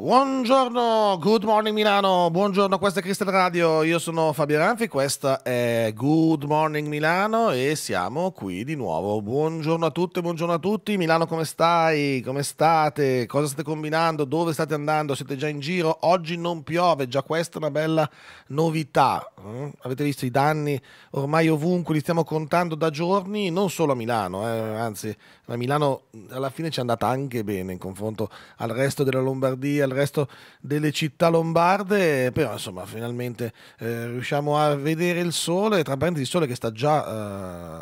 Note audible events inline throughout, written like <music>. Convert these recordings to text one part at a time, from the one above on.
Buongiorno, good morning Milano, buongiorno, questa è Cristian Radio, io sono Fabio Ranfi, questa è Good Morning Milano e siamo qui di nuovo. Buongiorno a tutte, buongiorno a tutti, Milano come stai, come state, cosa state combinando, dove state andando, siete già in giro, oggi non piove, già questa è una bella novità. Mm? Avete visto i danni ormai ovunque, li stiamo contando da giorni, non solo a Milano, eh? anzi la Milano alla fine ci è andata anche bene in confronto al resto della Lombardia, al resto delle città lombarde, però insomma finalmente eh, riusciamo a vedere il sole, tra parentesi il sole che sta già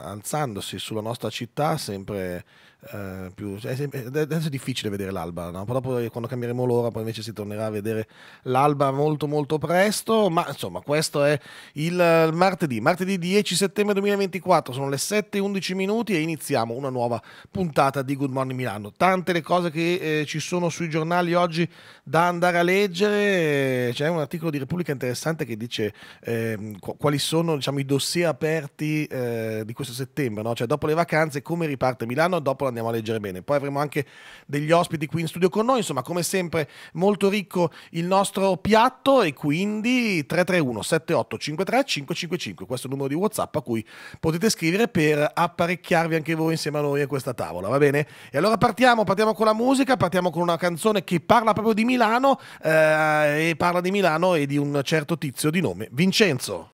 eh, alzandosi sulla nostra città, sempre eh, più, adesso è difficile vedere l'alba, no? Poi dopo quando cambieremo l'ora, poi invece si tornerà a vedere l'alba molto molto presto, ma insomma questo è il martedì, martedì 10 settembre 2024, sono le 7.11 minuti e iniziamo una nuova puntata di Good Morning Milano. Tante le cose che eh, ci sono sui giornali oggi da andare a leggere, c'è un articolo di Repubblica interessante che dice eh, quali sono diciamo, i dossier aperti eh, di questo settembre, no? cioè dopo le vacanze come riparte Milano dopo la andiamo a leggere bene. Poi avremo anche degli ospiti qui in studio con noi, insomma come sempre molto ricco il nostro piatto e quindi 331 7853 555, questo è il numero di Whatsapp a cui potete scrivere per apparecchiarvi anche voi insieme a noi a questa tavola, va bene? E allora partiamo, partiamo con la musica, partiamo con una canzone che parla proprio di Milano eh, e parla di Milano e di un certo tizio di nome Vincenzo.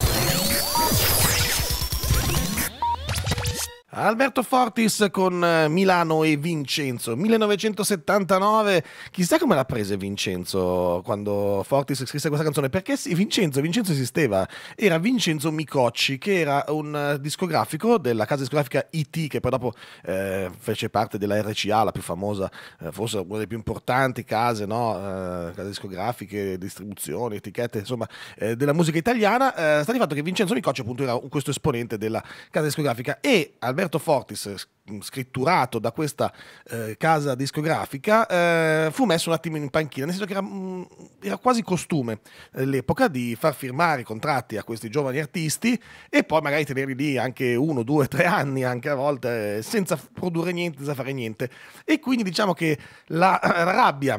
Alberto Fortis con eh, Milano e Vincenzo, 1979, chissà come l'ha prese Vincenzo quando Fortis scrisse questa canzone, perché sì, Vincenzo, Vincenzo esisteva, era Vincenzo Micocci che era un eh, discografico della casa discografica IT che poi dopo eh, fece parte della RCA, la più famosa, eh, forse una delle più importanti case, no? eh, case discografiche, distribuzioni, etichette, insomma, eh, della musica italiana, sta di fatto che Vincenzo Micocci appunto era questo esponente della casa discografica e Alberto Roberto Fortis, mm, scritturato da questa eh, casa discografica, eh, fu messo un attimo in panchina, nel senso che era, mh, mm, era quasi costume all'epoca eh, di far firmare i contratti a questi giovani artisti e poi magari tenerli lì anche uno, due, tre anni, anche a volte, eh, senza produrre niente, senza fare niente. E quindi diciamo che la, eh, la rabbia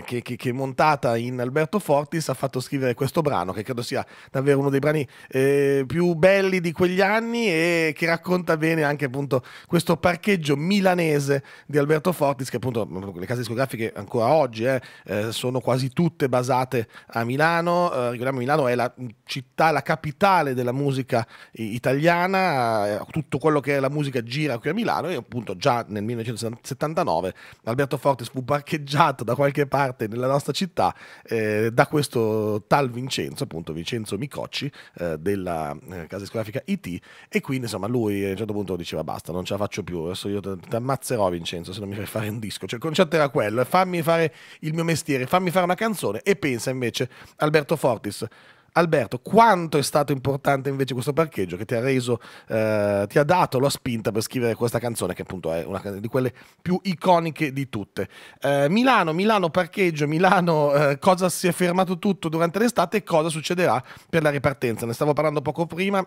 che, che, che, montata in Alberto Fortis ha fatto scrivere questo brano che credo sia davvero uno dei brani eh, più belli di quegli anni e che racconta bene anche appunto questo parcheggio milanese di Alberto Fortis che appunto le case discografiche ancora oggi eh, eh, sono quasi tutte basate a Milano eh, ricordiamo Milano è la città la capitale della musica italiana eh, tutto quello che è la musica gira qui a Milano e appunto già nel 1979 Alberto Fortis fu parcheggiato da qualche parte dell'arte nella nostra città eh, da questo tal Vincenzo, appunto Vincenzo Micocci eh, della eh, casa discografica IT e quindi insomma lui a un certo punto diceva basta non ce la faccio più, adesso io ti ammazzerò Vincenzo se non mi fai fare un disco, cioè il concetto era quello, fammi fare il mio mestiere, fammi fare una canzone e pensa invece Alberto Fortis Alberto, quanto è stato importante invece questo parcheggio che ti ha reso, eh, ti ha dato la spinta per scrivere questa canzone, che appunto è una di quelle più iconiche di tutte. Eh, Milano, Milano parcheggio, Milano, eh, cosa si è fermato tutto durante l'estate e cosa succederà per la ripartenza? Ne stavo parlando poco prima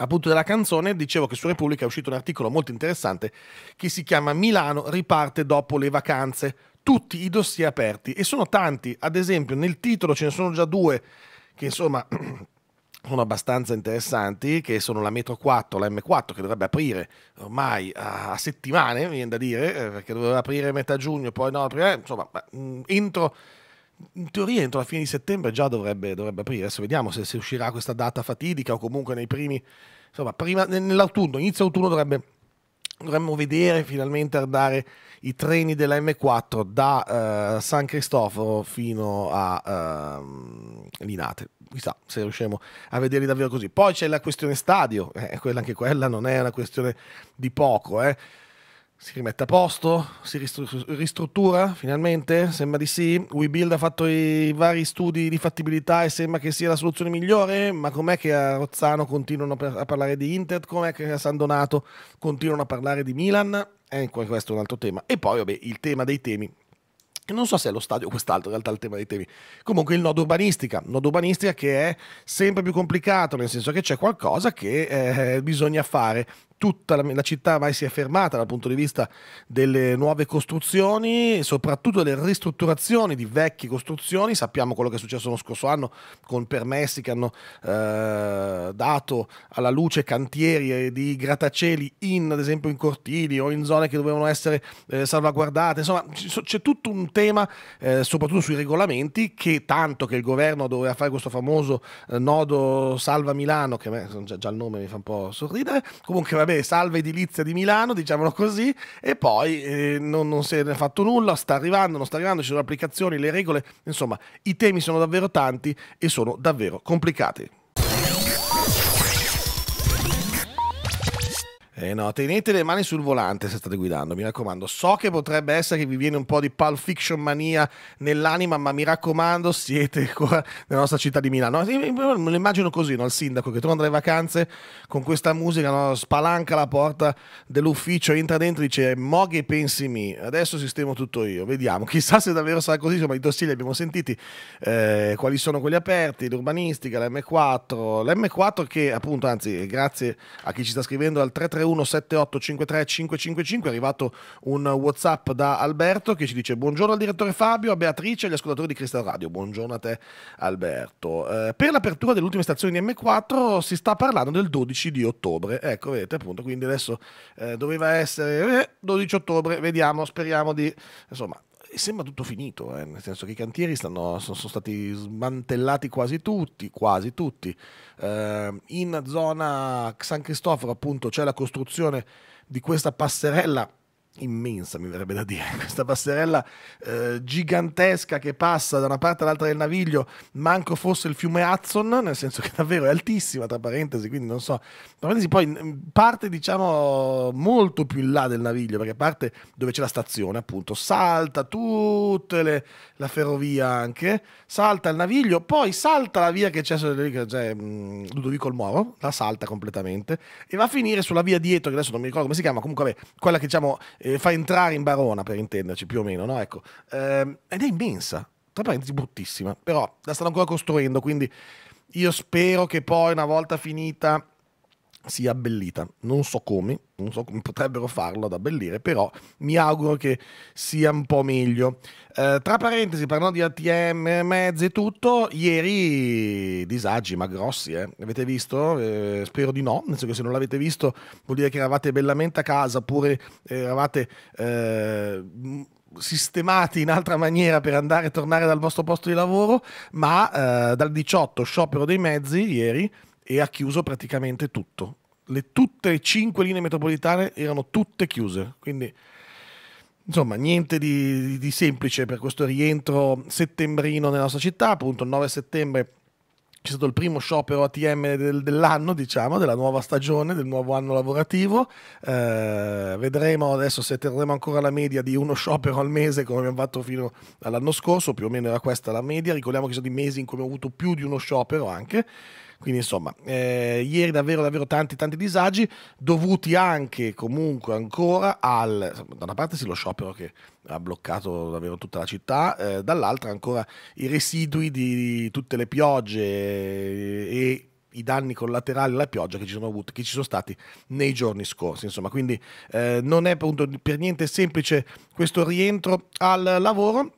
appunto della canzone, dicevo che su Repubblica è uscito un articolo molto interessante che si chiama Milano riparte dopo le vacanze, tutti i dossier aperti e sono tanti, ad esempio nel titolo ce ne sono già due che insomma <clears throat> sono abbastanza interessanti, che sono la Metro 4, la M4 che dovrebbe aprire ormai a settimane, mi viene da dire, eh, perché doveva aprire a metà giugno, poi no, aprire, insomma, mm, entro, in teoria entro la fine di settembre già dovrebbe, dovrebbe aprire, adesso vediamo se, se uscirà questa data fatidica o comunque nei primi, insomma, prima, nell'autunno, inizio autunno dovrebbe dovremmo vedere finalmente andare i treni della M4 da uh, San Cristoforo fino a uh, Linate. Chissà se riusciamo a vederli davvero così. Poi c'è la questione stadio, eh, quella anche quella non è una questione di poco. Eh. Si rimette a posto? Si ristruttura finalmente? Sembra di sì. WeBuild ha fatto i vari studi di fattibilità e sembra che sia la soluzione migliore, ma com'è che a Rozzano continuano a parlare di Inter? Com'è che a San Donato continuano a parlare di Milan? Ecco, questo è un altro tema. E poi, vabbè, il tema dei temi. Non so se è lo stadio o quest'altro, in realtà il tema dei temi. Comunque il nodo urbanistica, nodo urbanistica che è sempre più complicato, nel senso che c'è qualcosa che eh, bisogna fare tutta la, la città mai si è fermata dal punto di vista delle nuove costruzioni, soprattutto delle ristrutturazioni di vecchie costruzioni. Sappiamo quello che è successo lo scorso anno con permessi che hanno eh, dato alla luce cantieri eh, di grattacieli in, ad esempio, in cortili o in zone che dovevano essere eh, salvaguardate. Insomma, c'è tutto un tema, eh, soprattutto sui regolamenti, che tanto che il governo doveva fare questo famoso eh, nodo Salva Milano, che a me già, già il nome mi fa un po' sorridere, comunque va vabbè, salve edilizia di Milano, diciamolo così, e poi eh, non, non, si è fatto nulla, sta arrivando, non sta arrivando, ci sono applicazioni, le regole, insomma, i temi sono davvero tanti e sono davvero complicati. Eh no, tenete le mani sul volante se state guidando, mi raccomando. So che potrebbe essere che vi viene un po' di Pulp Fiction mania nell'anima, ma mi raccomando, siete qua nella nostra città di Milano. Me lo immagino così, no? Il sindaco che torna dalle vacanze con questa musica, no? spalanca la porta dell'ufficio, entra dentro e dice Mo che pensi mi, adesso sistemo tutto io, vediamo. Chissà se davvero sarà così, insomma i dossier li abbiamo sentiti, eh, quali sono quelli aperti, l'urbanistica, l'M4, l'M4 che appunto, anzi grazie a chi ci sta scrivendo al 331 331-7853-555 è arrivato un WhatsApp da Alberto che ci dice buongiorno al direttore Fabio, a Beatrice e agli ascoltatori di Cristal Radio. Buongiorno a te Alberto. Eh, per l'apertura dell'ultima stazione di M4 si sta parlando del 12 di ottobre. Ecco, vedete appunto, quindi adesso eh, doveva essere eh, 12 ottobre, vediamo, speriamo di... Insomma, sembra tutto finito, eh? nel senso che i cantieri stanno, sono, sono, stati smantellati quasi tutti, quasi tutti. Eh, in zona San Cristoforo appunto c'è la costruzione di questa passerella immensa, mi verrebbe da dire, <laughs> questa passerella eh, gigantesca che passa da una parte all'altra del naviglio, manco fosse il fiume Hudson, nel senso che <laughs> davvero è altissima, tra parentesi, quindi non so, parentesi, poi mm, parte diciamo molto più in là del naviglio, perché parte dove c'è la stazione, appunto, salta tutta la ferrovia anche, salta il naviglio, poi salta la via che c'è cioè, Ludovico il Moro, la salta completamente e va a finire sulla via dietro, che adesso non mi ricordo come si chiama, comunque vabbè, quella che diciamo eh, fa entrare in Barona per intenderci più o meno, no? Ecco, ehm, ed è immensa, tra parentesi bruttissima, però la stanno ancora costruendo, quindi io spero che poi una volta finita sia abbellita. Non so come, non so come potrebbero farlo ad abbellire, però mi auguro che sia un po' meglio. Eh, tra parentesi, parlando di ATM, mezzi e tutto, ieri disagi, ma grossi, eh. Avete visto? Eh, spero di no, nel senso che se non l'avete visto vuol dire che eravate bellamente a casa, oppure eh, eravate... Eh, sistemati in altra maniera per andare e tornare dal vostro posto di lavoro, ma eh, dal 18 sciopero dei mezzi ieri e ha chiuso praticamente tutto. Le, tutte e cinque linee metropolitane erano tutte chiuse, quindi insomma niente di, di semplice per questo rientro settembrino nella nostra città, appunto il 9 settembre c'è stato il primo sciopero ATM del, dell'anno, diciamo, della nuova stagione, del nuovo anno lavorativo. Eh, vedremo adesso se terremo ancora la media di uno sciopero al mese come abbiamo fatto fino all'anno scorso, più o meno era questa la media. Ricordiamo che ci sono dei mesi in cui abbiamo avuto più di uno sciopero anche. Quindi insomma, eh, ieri davvero, davvero tanti, tanti disagi dovuti anche comunque ancora al, da una parte sì lo sciopero che ha bloccato davvero tutta la città, eh, dall'altra ancora i residui di tutte le piogge eh, e i danni collaterali alla pioggia che ci sono, avuti, che ci sono stati nei giorni scorsi. Insomma, quindi eh, non è per niente semplice questo rientro al lavoro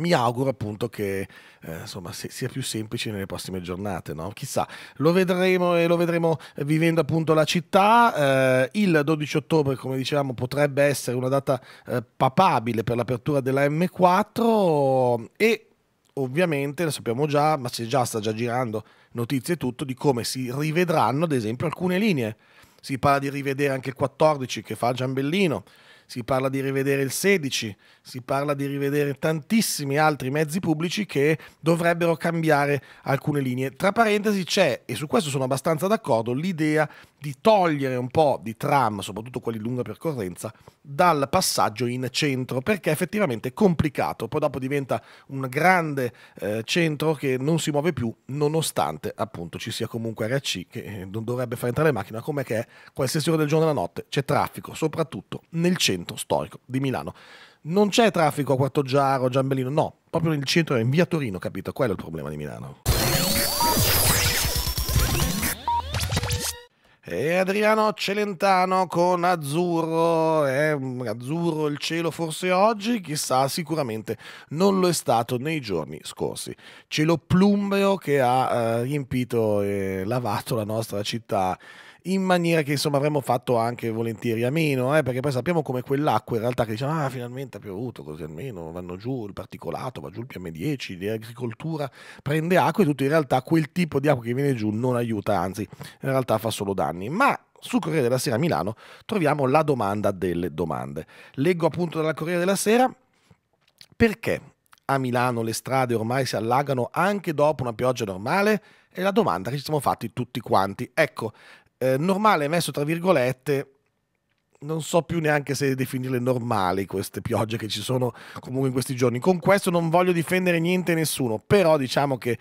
mi auguro appunto che eh, insomma, sia più semplice nelle prossime giornate, no? chissà, lo vedremo e lo vedremo vivendo appunto la città, eh, il 12 ottobre come dicevamo potrebbe essere una data eh, papabile per l'apertura della M4 e ovviamente lo sappiamo già, ma c'è già, sta già girando notizie e tutto di come si rivedranno ad esempio alcune linee, si parla di rivedere anche il 14 che fa Giambellino, si parla di rivedere il 16, si parla di rivedere tantissimi altri mezzi pubblici che dovrebbero cambiare alcune linee. Tra parentesi c'è, e su questo sono abbastanza d'accordo, l'idea di togliere un po' di tram, soprattutto quelli lunga percorrenza, dal passaggio in centro, perché effettivamente è complicato, poi dopo diventa un grande eh, centro che non si muove più, nonostante appunto ci sia comunque RC che non eh, dovrebbe far entrare le macchine, come che è qualsiasi ora del giorno e della notte, c'è traffico, soprattutto nel centro centro storico di Milano. Non c'è traffico a Giaro, Giambellino, no, proprio nel centro, in via Torino, capito? Quello è il problema di Milano. E Adriano Celentano con Azzurro, eh, Azzurro il cielo forse oggi, chissà, sicuramente non lo è stato nei giorni scorsi. Cielo plumbeo che ha eh, riempito e lavato la nostra città in maniera che insomma avremmo fatto anche volentieri a meno, eh, perché poi sappiamo come quell'acqua in realtà che diciamo ah finalmente ha piovuto così almeno vanno giù il particolato, va giù il PM10, l'agricoltura prende acqua e tutto in realtà quel tipo di acqua che viene giù non aiuta, anzi in realtà fa solo danni. Ma su Corriere della Sera a Milano troviamo la domanda delle domande. Leggo appunto dalla Corriere della Sera perché a Milano le strade ormai si allagano anche dopo una pioggia normale? È la domanda che ci siamo fatti tutti quanti. Ecco, eh, normale messo tra virgolette, non so più neanche se definirle normali queste piogge che ci sono comunque in questi giorni. Con questo non voglio difendere niente e nessuno, però diciamo che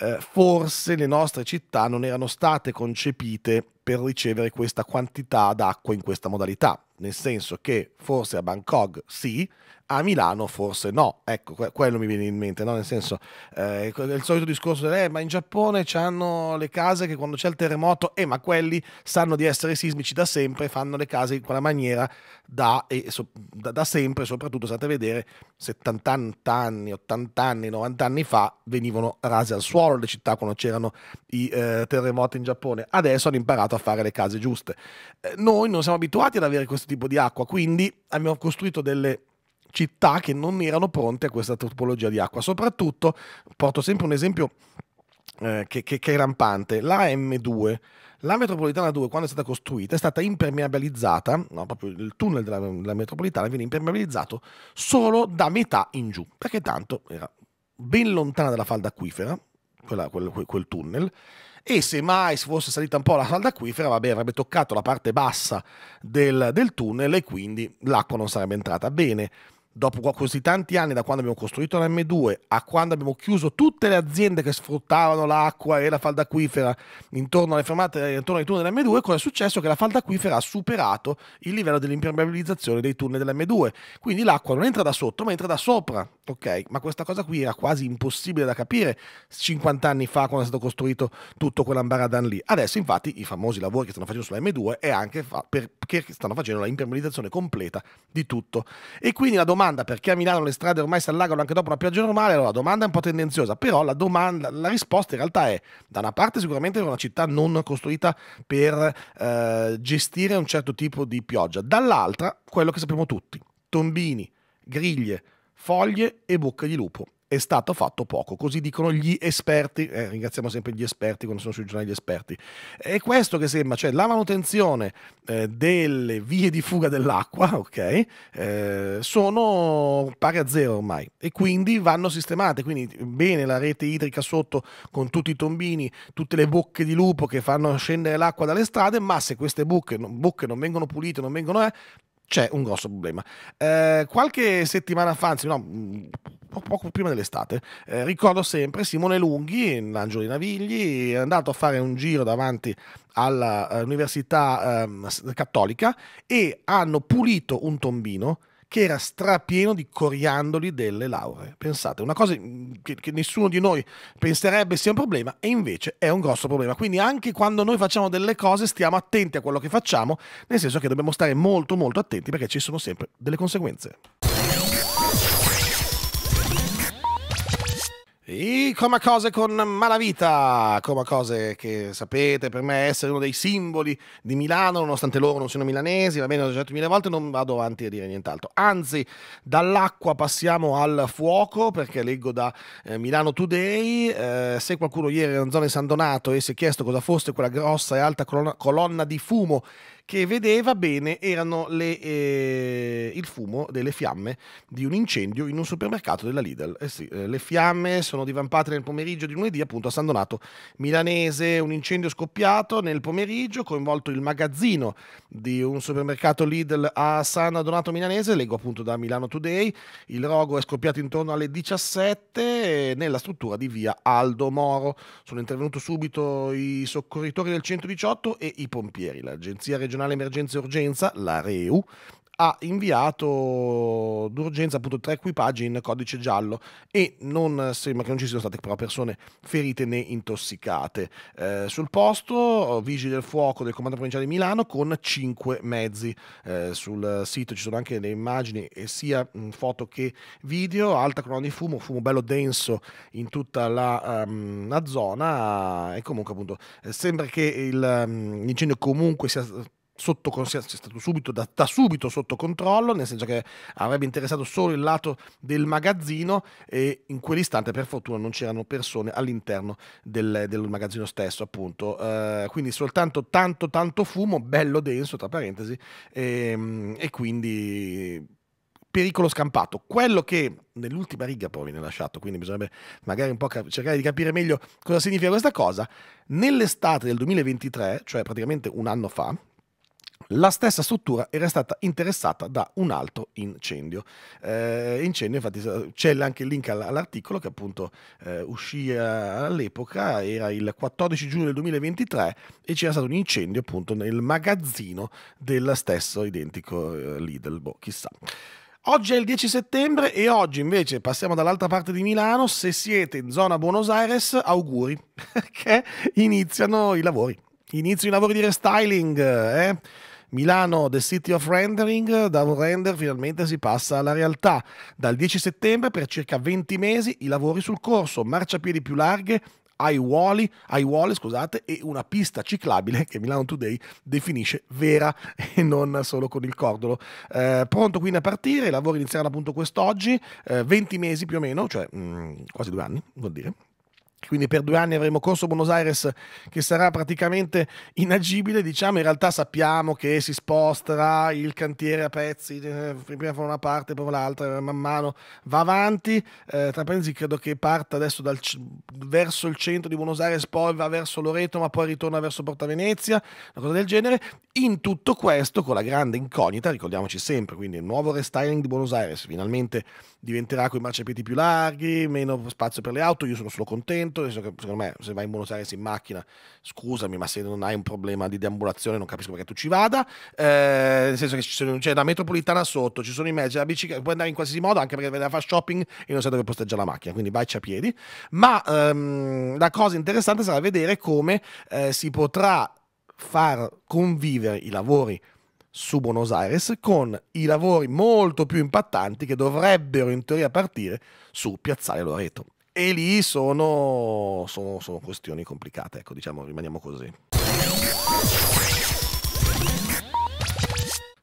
eh, forse le nostre città non erano state concepite per ricevere questa quantità d'acqua in questa modalità, nel senso che forse a Bangkok sì, a Milano forse no, ecco, que quello mi viene in mente, no? nel senso, eh, il solito discorso, eh, ma in Giappone hanno le case che quando c'è il terremoto, eh, ma quelli sanno di essere sismici da sempre, fanno le case in quella maniera da, e so da, da sempre, soprattutto, state a vedere, 70 anni, 80 anni, 90 anni fa venivano rase al suolo le città quando c'erano i eh, terremoti in Giappone, adesso hanno imparato a fare le case giuste. Eh, noi non siamo abituati ad avere questo tipo di acqua, quindi abbiamo costruito delle città che non erano pronte a questa tipologia di acqua. Soprattutto, porto sempre un esempio eh, che, che, che è rampante, la M2. La metropolitana 2, quando è stata costruita, è stata impermeabilizzata, no, proprio il tunnel della, della, metropolitana viene impermeabilizzato solo da metà in giù, perché tanto era ben lontana dalla falda acquifera, quella, quel, quel, tunnel, e se mai si fosse salita un po' la falda acquifera, vabbè, avrebbe toccato la parte bassa del, del tunnel e quindi l'acqua non sarebbe entrata bene dopo così tanti anni da quando abbiamo costruito la M2 a quando abbiamo chiuso tutte le aziende che sfruttavano l'acqua e la falda acquifera intorno alle fermate eh, intorno ai tunnel dell'M2 cosa è successo? Che la falda acquifera ha superato il livello dell'impermeabilizzazione dei tunnel dell'M2 quindi l'acqua non entra da sotto ma entra da sopra ok? Ma questa cosa qui era quasi impossibile da capire 50 anni fa quando è stato costruito tutto quell'ambaradan lì. Adesso infatti i famosi lavori che stanno facendo sulla M2 è anche fa- perché stanno facendo la impermeabilizzazione completa di tutto. E quindi la domanda perché a Milano le strade ormai si allagano anche dopo una pioggia normale, allora la domanda è un po' tendenziosa, però la, domanda, la risposta in realtà è da una parte sicuramente è una città non costruita per eh, gestire un certo tipo di pioggia, dall'altra quello che sappiamo tutti, tombini, griglie, foglie e bocca di lupo. È stato fatto poco, così dicono gli esperti, eh, ringraziamo sempre gli esperti quando sono sui giornali gli esperti. È questo che sembra, cioè la manutenzione eh, delle vie di fuga dell'acqua, <laughs> ok, eh, sono pari a zero ormai e quindi vanno sistemate, quindi bene la rete idrica sotto con tutti i tombini, tutte le bocche di lupo che fanno scendere l'acqua dalle strade, ma se queste buche, bocche non vengono pulite, non vengono eh, c'è un grosso problema. Eh, qualche settimana fa, anzi no, poco prima dell'estate, eh, ricordo sempre Simone Lunghi, l'angelo di Navigli, è andato a fare un giro davanti all'università eh, ehm, cattolica e hanno pulito un tombino che era strapieno di coriandoli delle lauree. Pensate, una cosa che, che, nessuno di noi penserebbe sia un problema e invece è un grosso problema. Quindi anche quando noi facciamo delle cose stiamo attenti a quello che facciamo, nel senso che dobbiamo stare molto molto attenti perché ci sono sempre delle conseguenze. I Coma Cose con Malavita, Coma Cose che sapete per me essere uno dei simboli di Milano, nonostante loro non siano milanesi, va bene, l'ho detto mille volte, non vado avanti a dire nient'altro. Anzi, dall'acqua passiamo al fuoco, perché leggo da eh, Milano Today, eh, se qualcuno ieri era in zona di San Donato e si è chiesto cosa fosse quella grossa e alta colonna, colonna di fumo che vedeva bene erano le, eh, il fumo delle fiamme di un incendio in un supermercato della Lidl. Eh sì, eh, le fiamme sono divampate nel pomeriggio di lunedì appunto a San Donato Milanese, un incendio scoppiato nel pomeriggio, coinvolto il magazzino di un supermercato Lidl a San Donato Milanese, leggo appunto da Milano Today, il rogo è scoppiato intorno alle 17 eh, nella struttura di via Aldo Moro. Sono intervenuti subito i soccorritori del 118 e i pompieri. L'agenzia regionale regionale emergenza e urgenza, la REU, ha inviato d'urgenza appunto tre equipaggi in codice giallo e non sembra che non ci siano state però persone ferite né intossicate. Eh, sul posto vigili del fuoco del comando provinciale di Milano con cinque mezzi. Eh, sul sito ci sono anche le immagini sia foto che video, alta colonna di fumo, fumo bello denso in tutta la, um, la zona e comunque appunto eh, sembra che l'incendio um, comunque sia sotto, cioè, è stato subito, da, da, subito sotto controllo, nel senso che avrebbe interessato solo il lato del magazzino e in quell'istante per fortuna non c'erano persone all'interno del, del magazzino stesso, appunto. Uh, quindi soltanto tanto tanto fumo, bello denso, tra parentesi, e, ehm, e quindi pericolo scampato. Quello che nell'ultima riga poi viene lasciato, quindi bisognerebbe magari un po' cercare di capire meglio cosa significa questa cosa, nell'estate del 2023, cioè praticamente un anno fa, la stessa struttura era stata interessata da un altro incendio. Eh, incendio, infatti, c'è anche il link all'articolo che appunto eh, uscì all'epoca, era il 14 giugno del 2023 e c'era stato un incendio appunto nel magazzino del stesso identico eh, Lidl, boh, chissà. Oggi è il 10 settembre e oggi invece passiamo dall'altra parte di Milano, se siete in zona Buenos Aires, auguri, perché <laughs> iniziano i lavori. Inizio i lavori di restyling, eh? Milano, The City of Rendering, da un render finalmente si passa alla realtà. Dal 10 settembre per circa 20 mesi i lavori sul corso, marciapiedi più larghe, ai Wally, scusate, e una pista ciclabile che Milano Today definisce vera e non solo con il cordolo. Eh, pronto quindi a partire, i lavori inizieranno appunto quest'oggi, eh, 20 mesi più o meno, cioè mh, mm, quasi due anni, vuol dire quindi per due anni avremo Corso Buenos Aires che sarà praticamente inagibile, diciamo, in realtà sappiamo che si sposterà il cantiere a pezzi, eh, prima fa una parte, poi l'altra, eh, man mano va avanti, eh, Trapezi credo che parta adesso dal, verso il centro di Buenos Aires, poi va verso Loreto, ma poi ritorna verso Porta Venezia, una cosa del genere, in tutto questo con la grande incognita, ricordiamoci sempre, quindi il nuovo restyling di Buenos Aires, finalmente diventerà con i marciapiedi più larghi, meno spazio per le auto, io sono solo contento, secondo me se vai in Buenos Aires in macchina, scusami, ma se non hai un problema di deambulazione non capisco perché tu ci vada, eh, nel senso che c'è la metropolitana sotto, ci sono i mezzi, la bicicletta, puoi andare in qualsiasi modo anche perché vai a fare shopping e non sai dove posteggiare la macchina, quindi vai a piedi, ma ehm, la cosa interessante sarà vedere come eh, si potrà far convivere i lavori su Buenos Aires con i lavori molto più impattanti che dovrebbero in teoria partire su Piazzale Loreto. E lì sono, sono, sono questioni complicate, ecco, diciamo, rimaniamo così.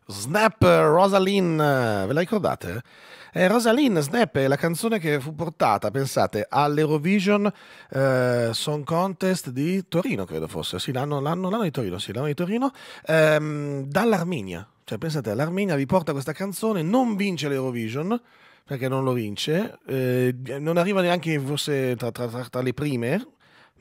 Snap Rosalind, ve la ricordate? Eh, Rosaline Snap è la canzone che fu portata, pensate, all'Eurovision eh, Song Contest di Torino, credo fosse, sì, l'anno, l'anno, l'anno di Torino, sì, l'anno di Torino, ehm, dall'Armenia. Cioè, pensate, l'Armenia vi porta questa canzone, non vince l'Eurovision, perché non lo vince, eh, non arriva neanche forse tra, tra, tra, tra le prime,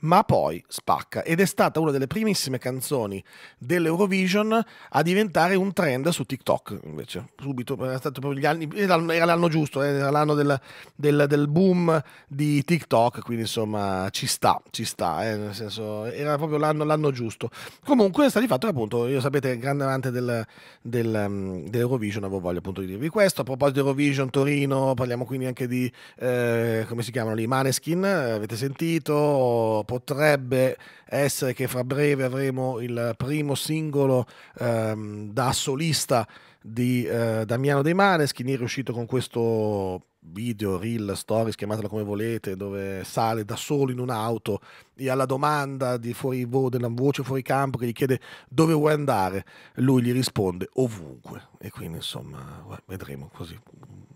ma poi spacca ed è stata una delle primissime canzoni dell'Eurovision a diventare un trend su TikTok invece subito era stato proprio gli anni era l'anno giusto eh, era l'anno del, del, del boom di TikTok quindi insomma ci sta ci sta eh, nel senso era proprio l'anno, l'anno giusto comunque sta di fatto che appunto io sapete grande amante del, del, mm, dell'Eurovision avevo voglia appunto di dirvi questo a proposito di Eurovision Torino parliamo quindi anche di eh, come si chiamano lì Maneskin avete sentito potrebbe essere che fra breve avremo il primo singolo ehm, da solista di eh, Damiano De Maneskin è uscito con questo video, reel, stories, chiamatela come volete, dove sale da solo in un'auto e alla domanda di fuori vo- della voce fuori campo che gli chiede dove vuoi andare, lui gli risponde ovunque. E quindi insomma vedremo così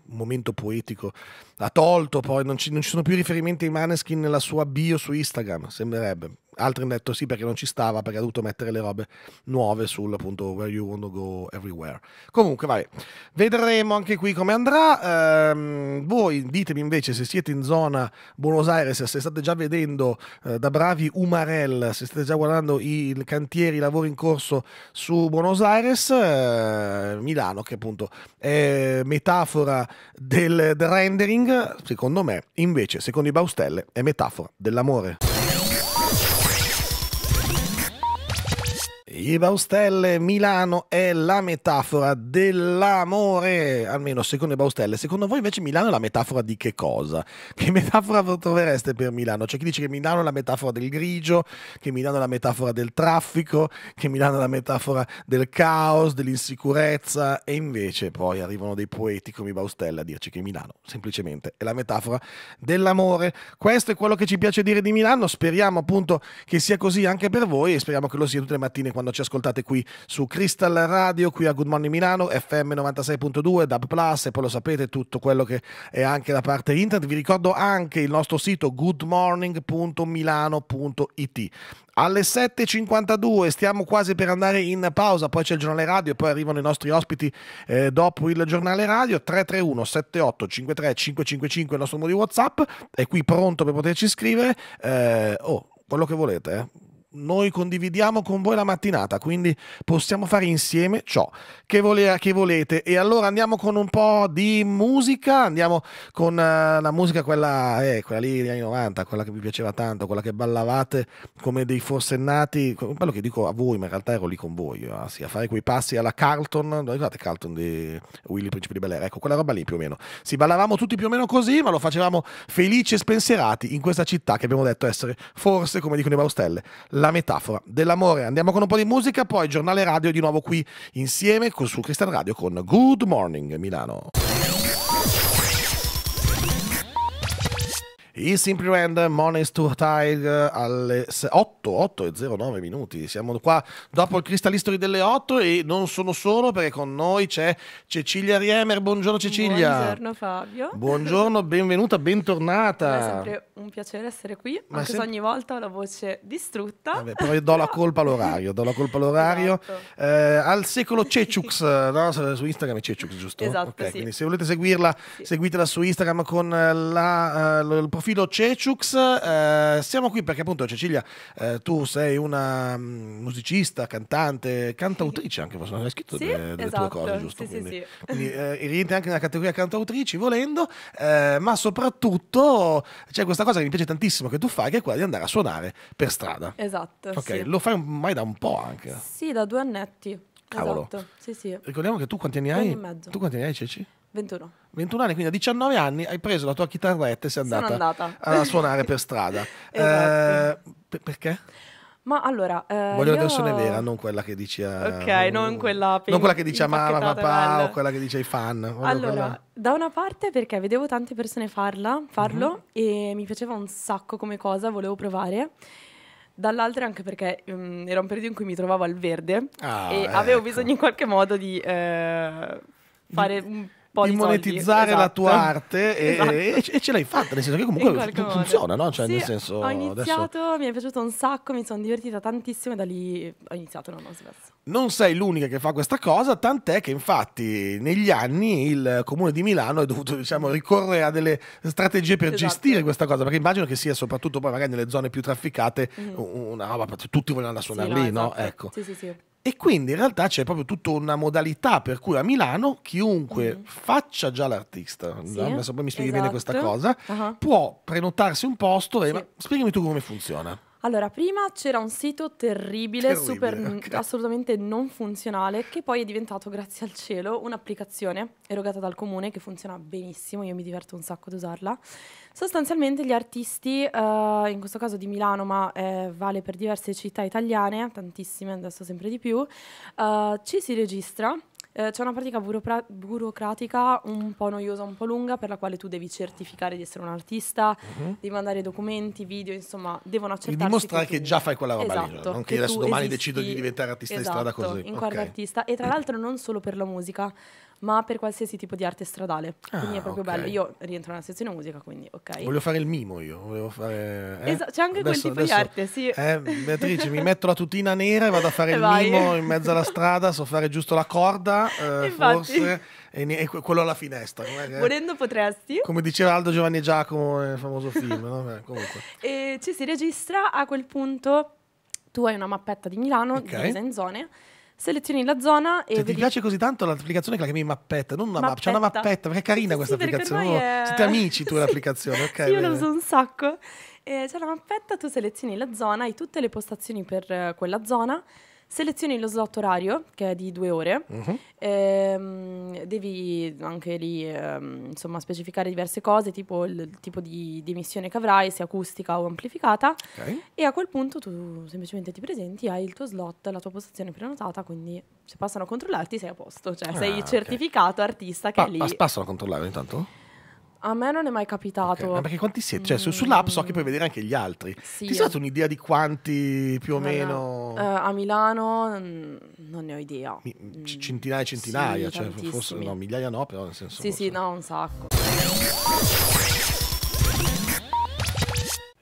momento poetico. Ha tolto poi, non ci, non ci sono più riferimenti ai Maneskin nella sua bio su Instagram, sembrerebbe altri hanno detto sì perché non ci stava, perché ha dovuto mettere le robe nuove sul appunto Where You Want to Go Everywhere. Comunque, vai, vedremo anche qui come andrà. Ehm, voi ditemi invece se siete in zona Buenos Aires, se state già vedendo eh, da bravi Umarell, se state già guardando i cantieri, i lavori in corso su Buenos Aires, eh, Milano, che appunto è metafora del, del rendering, secondo me, invece, secondo i Baustelle, è metafora dell'amore. I Baustelle Milano è la metafora dell'amore, almeno secondo i Baustelle. Secondo voi invece Milano è la metafora di che cosa? Che metafora trovereste per Milano? C'è chi dice che Milano è la metafora del grigio, che Milano è la metafora del traffico, che Milano è la metafora del caos, dell'insicurezza e invece poi arrivano dei poeti come i Baustelle a dirci che Milano semplicemente è la metafora dell'amore. Questo è quello che ci piace dire di Milano, speriamo appunto che sia così anche per voi e speriamo che lo sia tutte le mattine quando quando ci ascoltate qui su Crystal Radio, qui a Good Morning Milano, FM 96.2, DAB Plus e poi lo sapete tutto quello che è anche da parte internet. Vi ricordo anche il nostro sito goodmorning.milano.it. Alle 7.52 stiamo quasi per andare in pausa, poi c'è il giornale radio e poi arrivano i nostri ospiti eh, dopo il giornale radio. 331 78 53 555 il nostro numero di WhatsApp, è qui pronto per poterci scrivere. Eh, oh, quello che volete, eh noi condividiamo con voi la mattinata, quindi possiamo fare insieme ciò che, vole- che volete. E allora andiamo con un po' di musica, andiamo con uh, la musica quella, eh, quella lì degli anni 90, quella che vi piaceva tanto, quella che ballavate come dei forsennati, quello che dico a voi, ma in realtà ero lì con voi, eh, sì, a fare quei passi alla Carlton, non Carlton di Willy Principe di Bel Air, ecco quella roba lì più o meno. Si ballavamo tutti più o meno così, ma lo facevamo felici e spensierati in questa città che abbiamo detto essere forse, come dicono i Baustelle, la la metafora dell'amore. Andiamo con un po' di musica, poi giornale radio di nuovo qui insieme su Cristian Radio con Good Morning Milano. I Simply Random Money's to Tide eh, alle 8, 8 e 09 minuti. Siamo qua dopo il cristallistori delle 8 e non sono solo perché con noi c'è Cecilia Riemer. Buongiorno Cecilia. Buongiorno Fabio. Buongiorno, <laughs> benvenuta, bentornata. È sempre un piacere essere qui, Ma anche se ogni volta ho la voce distrutta. Vabbè, però io do la colpa all'orario, do la colpa all'orario. <laughs> Esatto. Eh, al secolo Ceciux, <laughs> no? su Instagram è Ceciux, giusto? Esatto, okay, sì. Quindi se volete seguirla, sì. seguitela su Instagram con la, uh, il profilo profilo Ceciux, eh, siamo qui perché appunto Cecilia, eh, tu sei una mm, musicista, cantante, cantautrice anche, forse non hai scritto sì, delle, delle tue cose, esatto. giusto? Sì, quindi, sì, sì. quindi eh, rientri anche nella categoria cantautrici volendo, eh, ma soprattutto c'è questa cosa che mi piace tantissimo che tu fai, che è quella di andare a suonare per strada. Esatto. Ok, sì. lo fai mai da un po' anche. Sì, da due annetti. Cavolo. Esatto. Sì, sì. Ricordiamo che tu quanti anni hai? Due anni e mezzo. Tu quanti anni hai, Ceci? 21. 21 anni, quindi a 19 anni hai preso la tua chitarretta e sei andata, andata. a suonare per strada. <laughs> esatto. eh, per- perché? Ma allora. Eh, Voglio la io... versione vera, non quella che dice. Ok, uh, non quella. Per... Non quella che dice a mamma, papà o quella che dice i fan. Voglio allora, quella... da una parte perché vedevo tante persone farla, farlo mm-hmm. e mi piaceva un sacco come cosa, volevo provare. Dall'altra anche perché um, era un periodo in cui mi trovavo al verde ah, e ecco. avevo bisogno in qualche modo di eh, fare un po' di, di monetizzare esatto. la tua arte e, <laughs> esatto. e, e, ce l'hai fatta, nel senso che comunque funziona, no? Cioè, sì, nel senso, ho iniziato, adesso... mi è piaciuto un sacco, mi sono divertita tantissimo e da lì ho iniziato, non ho smesso. Non sei l'unica che fa questa cosa, tant'è che infatti negli anni il comune di Milano è dovuto diciamo, ricorrere a delle strategie per esatto. gestire questa cosa, perché immagino che sia soprattutto poi magari nelle zone più trafficate mm. una roba, tutti vogliono andare a suonare sì, lì, no? Esatto. no? Ecco. Sì, sì, sì. E quindi in realtà c'è proprio tutta una modalità per cui a Milano chiunque mm faccia già l'artista, sì. adesso poi mi spieghi esatto. bene questa esatto. cosa, uh -huh. può prenotarsi un posto e sì. ma, spiegami tu come funziona. Allora, prima c'era un sito terribile, terribile super, okay. assolutamente non funzionale, che poi è diventato, grazie al cielo, un'applicazione erogata dal comune che funziona benissimo, io mi diverto un sacco ad usarla. Sostanzialmente gli artisti, uh, in questo caso di Milano, ma eh, vale per diverse città italiane, tantissime, adesso sempre di più, uh, ci si registra eh, c'è una pratica burocra- burocratica un po' noiosa, un po' lunga, per la quale tu devi certificare di essere un artista, uh-huh. Mhm. devi mandare documenti, video, insomma, devono accertarsi. Devi dimostrare che, tu... già fai quella roba esatto, lì, non che, che adesso domani esisti... decido di diventare artista esatto, di strada così. in okay. artista. E tra l'altro non solo per la musica, ma per qualsiasi tipo di arte stradale. Ah, quindi è ah, proprio okay. bello. Io rientro nella sezione musica, quindi ok. Voglio fare il mimo io, volevo fare... Eh? Esa- c'è anche adesso, quel tipo adesso, di arte, sì. Eh, Beatrice, mi metto la tutina nera e vado a fare il <laughs> vai. mimo in mezzo alla strada, so fare giusto la corda, eh, forse... E, quello alla finestra. Volendo potresti. Come diceva Aldo Giovanni Giacomo nel eh, famoso film. no? Beh, comunque. E ci si registra a quel punto. Tu hai una mappetta di Milano, okay. divisa in zone selezioni la zona e. Se cioè, ti piace così tanto l'applicazione che la chiami mappetta, non una mappetta. c'è una mappetta, perché è carina sì, questa sì, applicazione. Oh, è... Siete amici tu <laughs> sì. l'applicazione, ok? Sì, io lo uso un sacco. Eh, c'è la mappetta, tu selezioni la zona, hai tutte le postazioni per eh, quella zona Selezioni lo slot orario, che è di due ore, uh-huh. ehm, devi anche lì ehm, insomma, specificare diverse cose, tipo il, il tipo di, di, missione che avrai, se acustica o amplificata, okay. e a quel punto tu semplicemente ti presenti, hai il tuo slot, la tua postazione prenotata, quindi se passano a controllarti sei a posto, cioè ah, sei okay. certificato artista che pa- è lì. Ma passano a controllare intanto? A me non è mai capitato. Okay. Ma perché quanti siete? Cioè, su, sull'app so che puoi vedere anche gli altri. Sì. Ti sei dato eh. un'idea di quanti più o no, meno? No. Uh, eh, a Milano mm, non ne ho idea. Mi- c- centinaia e centinaia, sì, cioè, forse no, migliaia no, però nel senso. Sì, forse... sì, no, un sacco.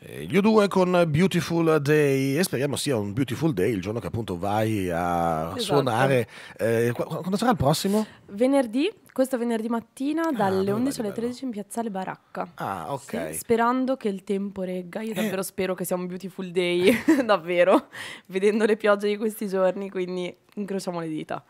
Gli U2 con Beautiful Day e speriamo sia un Beautiful Day il giorno che appunto vai a esatto. suonare. Eh, quando sarà il prossimo? Venerdì questo venerdì mattina ah, dalle ah, 11 alle 13 in Piazzale Baracca. Ah, ok. Sì, sperando che il tempo regga. Io eh. davvero eh. spero che sia un beautiful day, <laughs> davvero, vedendo le piogge di questi giorni, quindi incrociamo le dita.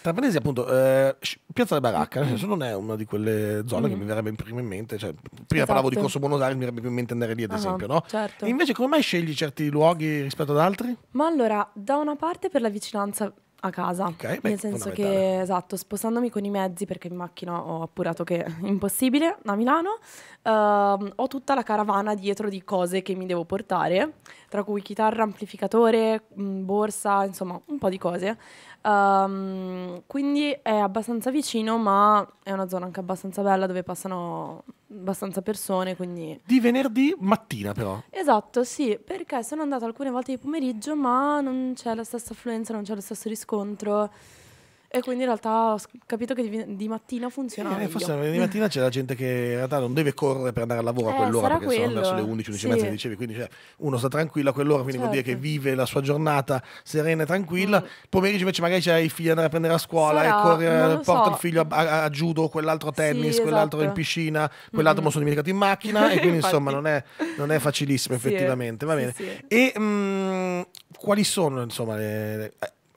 Tra parentesi, appunto, eh, Piazza della Baracca, nel senso cioè, non è una di quelle zone mm. che mi verrebbe prima in mente. Cioè, prima esatto. parlavo di Corso Buenos Aires, mi verrebbe in mente andare lì, ad ah, esempio, no? Certo. E invece, come mai scegli certi luoghi rispetto ad altri? Ma allora, da una parte per la vicinanza a casa. Okay, beh, Nel senso che, esatto, spostandomi con i mezzi, perché in macchina ho appurato che è impossibile da Milano, ehm, ho tutta la caravana dietro di cose che mi devo portare, tra cui chitarra, amplificatore, mh, borsa, insomma un po' di cose. Um, quindi è abbastanza vicino, ma è una zona anche abbastanza bella dove passano abbastanza persone. Quindi... Di venerdì mattina, però. Esatto, sì, perché sono andata alcune volte di pomeriggio, ma non c'è la stessa affluenza, non c'è lo stesso riscontro. E quindi in realtà ho capito che di, di mattina funziona. Eh, forse di mattina c'è la gente che in realtà non deve correre per andare al lavoro a eh, quell'ora, perché quello. sono verso le 11, 11 sì. mezza, 12, quindi cioè, uno sta tranquillo a quell'ora, quindi certo. vuol dire che certo. vive la sua giornata serena e tranquilla. Mm. Pomeriggio invece magari c'è i figli ad andare a prendere a scuola Sarà, e corre, porta so. il figlio a, a, a judo, quell'altro a tennis, sì, quell'altro in esatto. piscina, quell'altro mm. me sono dimenticato in macchina e quindi <laughs> insomma non è, non è facilissimo sì, eh. effettivamente. Va bene. E mh, mm, quali sono insomma le, le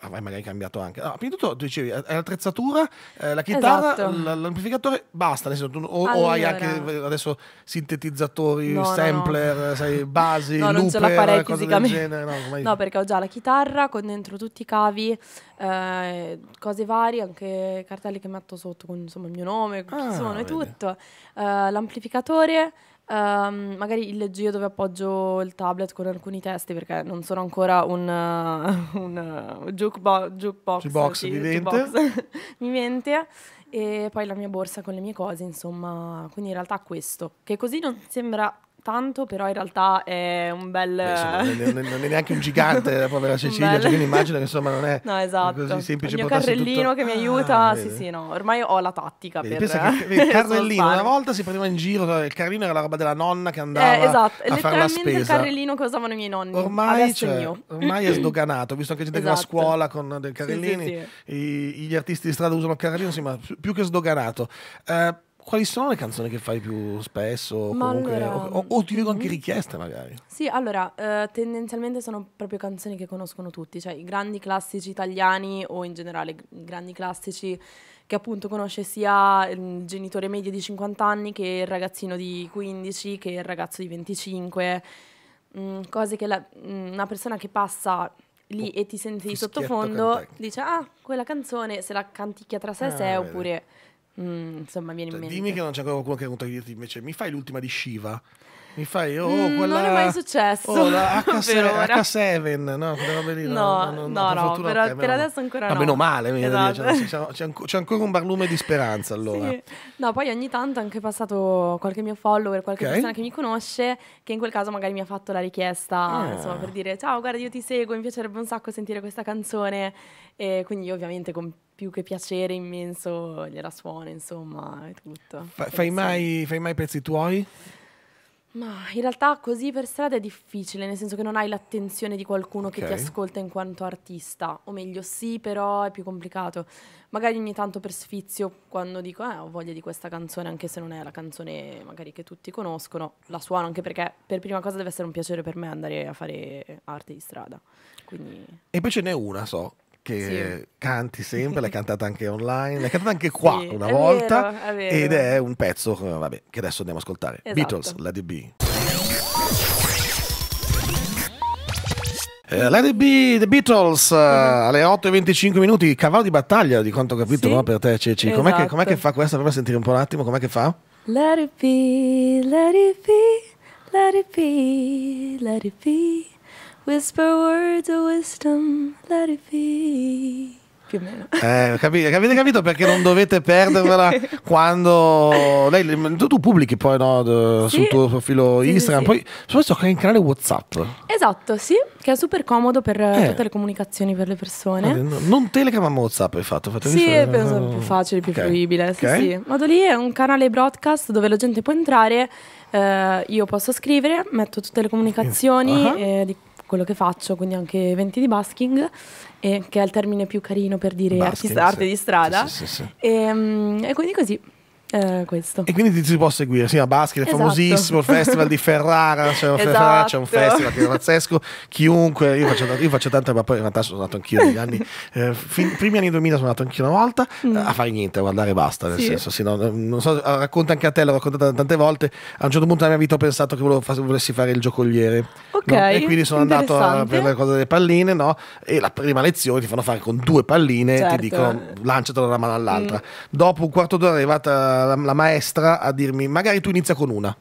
avrai ah, magari cambiato anche. No, prima di tutto dicevi l'attrezzatura, eh, la chitarra, esatto. l'amplificatore, basta. Nel o, allora. o, hai anche adesso sintetizzatori, no, sampler, no, no. Sai, basi, <laughs> no, looper, non ce la farei fisicamente. Genere, no, no, perché ho già la chitarra con dentro tutti i cavi, eh, cose varie, anche cartelli che metto sotto con insomma, il mio nome, ah, chi sono vedi. e tutto. Eh, l'amplificatore Um, magari il leggio dove appoggio il tablet con alcuni testi perché non sono ancora un, uh, <laughs> un uh, jukebo- jukebox, jukebox sì, vivente. Jukebox <laughs> vivente e poi la mia borsa con le mie cose insomma quindi in realtà questo che così non sembra tanto, però in realtà è un bel... Beh, insomma, non, è, non, è, neanche un gigante la povera Cecilia, <laughs> bel... cioè, quindi immagino che insomma non è no, esatto. così semplice. Il mio carrellino tutto... che mi ah, aiuta, ah, sì sì, no, ormai ho la tattica vedi, per... Che, vedi, il <laughs> carrellino, una volta si prendeva in giro, il carrellino era la roba della nonna che andava eh, esatto. a fare la spesa. il carrellino che usavano i miei nonni, ormai, cioè, ormai è <laughs> sdoganato, visto anche gente esatto. che va a scuola con dei carrellini, sì, sì, sì. I, gli artisti di strada usano il carrellino, sì, ma più che sdoganato. Uh, quali sono le canzoni che fai più spesso? comunque, allora, o, o, ti vedo anche mm-hmm. richieste magari. Sì, allora, eh, tendenzialmente sono proprio canzoni che conoscono tutti, cioè i grandi classici italiani o in generale i grandi classici che appunto conosce sia il genitore medio di 50 anni che il ragazzino di 15, che il ragazzo di 25, mm, cose che la, mm, una persona che passa lì oh, e ti senti di sottofondo dice ah, quella canzone se la canticchia tra sé e ah, sé oppure... Vede Mm, insomma, vieni cioè, in mente. Dimmi che non c'è ancora qualcuno che è venuto a dirti invece, mi fai l'ultima di Shiva? mi fai oh, mm, quella, non è mai successo oh, la H7, <laughs> 7 no, lì, no, no, no, no, per, no, per, okay, per adesso ancora ah, no meno male esatto. Cioè, c'è, c'è, ancora un barlume di speranza allora sì. no poi ogni tanto è anche passato qualche mio follower qualche okay. persona che mi conosce che in quel caso magari mi ha fatto la richiesta ah. insomma per dire ciao guarda io ti seguo mi piacerebbe un sacco sentire questa canzone e quindi io ovviamente con più che piacere immenso gliela suono insomma e tutto Fa, fai, mai, fai mai pezzi tuoi? Ma in realtà così per strada è difficile, nel senso che non hai l'attenzione di qualcuno che ti ascolta in quanto artista, o meglio sì, però è più complicato. Magari ogni tanto per sfizio, quando dico eh, ho voglia di questa canzone, anche se non è la canzone magari che tutti conoscono, la suono anche perché per prima cosa deve essere un piacere per me andare a fare arte di strada. Quindi E poi ce n'è una, so, che sì. canti sempre, l'hai <laughs> cantata anche online, l'hai cantata anche qua sì, una volta vero, è vero. ed è un pezzo eh, vabbè, che adesso andiamo a ascoltare. Esatto. Beatles, la DB. Uh, Lady B, The Beatles, uh, eh, 8 mm-hmm. e 25 minuti, cavallo di battaglia di quanto ho capito sì. no, per te Ceci, esatto. com'è, che, com'è che esatto. fa questa? Prova a sentire un po' un attimo, com'è che fa? Let it be, let it be, let it be, let it be Whisper words of wisdom, let it be. Più o meno. Eh, capite, avete capito perché non dovete perdervela <laughs> quando lei, tu, tu, pubblichi poi no, sì. sul tuo profilo sì, Instagram, sì, poi soprattutto che hai canale WhatsApp. Esatto, sì, che è super comodo per eh. eh. tutte le comunicazioni per le persone. Non Telegram ma WhatsApp hai fatto? Fatemi sì, sapere. penso più facile, più okay. fruibile. Sì, okay. sì. Vado lì, è un canale broadcast dove la gente può entrare. Uh, io posso scrivere, metto tutte le comunicazioni uh ah, -huh. Ah. eh, di quello che faccio, quindi anche eventi di basking, eh, che è il termine più carino per dire artista, arte di strada. Sì, sì, e, ehm, e quindi così eh, questo. E quindi ti si può seguire, sì, a basket è esatto. famosissimo, il festival di Ferrara, <laughs> cioè, esatto. Ferrara c'è un esatto. festival che è pazzesco, chiunque, io faccio, io faccio tante, ma poi in realtà sono andato anch'io negli anni, eh, fin, primi anni 2000 sono andato anch'io una volta mm. a fare niente, a guardare e basta, nel sì. senso, sì, no, non so, ah, racconta anche a te, l'ho raccontata tante volte, a un certo punto nella mia vita ho pensato che volevo, volessi fare il giocoliere. Ok. No? E quindi sono andato a, per le cose delle palline, no? E la prima lezione ti fanno fare con due palline, certo. ti dicono lanciatelo da una mano all'altra. Mm. Dopo un quarto d'ora è arrivata la, la maestra a dirmi magari tu inizia con una.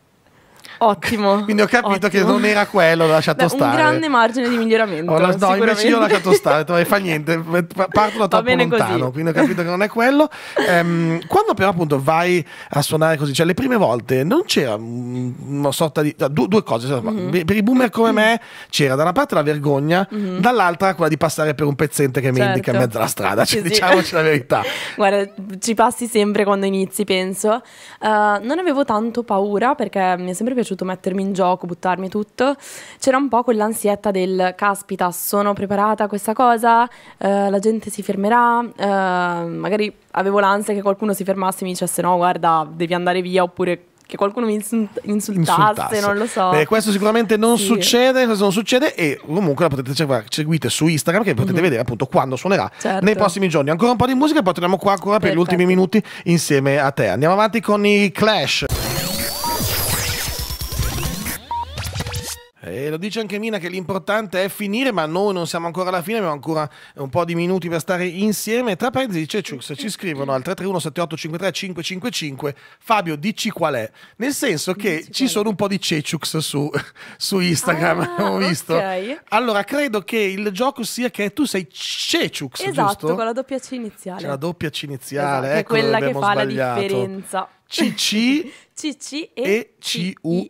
Ottimo. <laughs> Quindi ho capito ottimo. che non era quello, l'ho lasciato Beh, stare. Un grande margine di miglioramento. Oh, la, no, invece io ho lasciato stare, detto, fa niente, parto da troppo lontano. Così. Quindi ho capito che non è quello. Ehm, quando però appunto vai a suonare così, cioè le prime volte non c'era mm, una sorta di... Cioè, due, due cose, mm-hmm. per i boomer come mm-hmm. me c'era da una parte la vergogna, mm-hmm. dall'altra quella di passare per un pezzente che mi certo. indica in mezzo alla strada, cioè, sì, diciamoci sì. la verità. <laughs> Guarda, ci passi sempre quando inizi, penso. Uh, non avevo tanto paura perché mi è sempre piaciuto piaciuto mettermi in gioco, buttarmi tutto, c'era un po' quell'ansietta del caspita, sono preparata a questa cosa, eh, la gente si fermerà, eh, magari avevo l'ansia che qualcuno si fermasse e mi dicesse no, guarda, devi andare via oppure che qualcuno mi insultasse, insultasse, non lo so. Beh, questo sicuramente non sì. succede, questo non succede e comunque la potete seguire su Instagram che potete mm-hmm. vedere appunto quando suonerà certo. nei prossimi giorni. Ancora un po' di musica e poi torniamo qua ancora Perfetto. per gli ultimi minuti insieme a te. Andiamo avanti con i Clash. e lo dice anche Mina che l'importante è finire, ma noi non siamo ancora alla fine, abbiamo ancora un po' di minuti per stare insieme. Tra parentesi dice Ciux, ci scrivono al 331-7853-555, Fabio dici qual è? Nel senso che dici ci sono un po' di Ceciux su, su Instagram, ah, ho visto. Okay. Allora, credo che il gioco sia che tu sei Ceciux, esatto, giusto? con la doppia C iniziale. C'è la doppia C iniziale, esatto, ecco quella che fa sbagliato. la differenza. CC, CC <laughs> e CU